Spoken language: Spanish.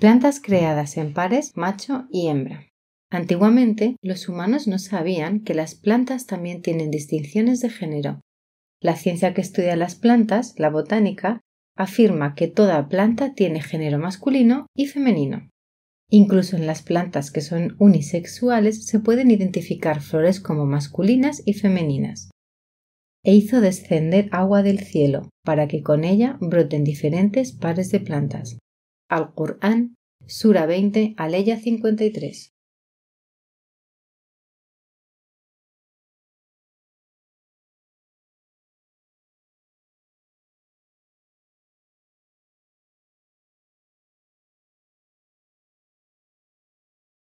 Plantas creadas en pares macho y hembra. Antiguamente, los humanos no sabían que las plantas también tienen distinciones de género. La ciencia que estudia las plantas, la botánica, afirma que toda planta tiene género masculino y femenino. Incluso en las plantas que son unisexuales se pueden identificar flores como masculinas y femeninas. E hizo descender agua del cielo para que con ella broten diferentes pares de plantas. Al-Qur'an, Sura 20, Aleya 53.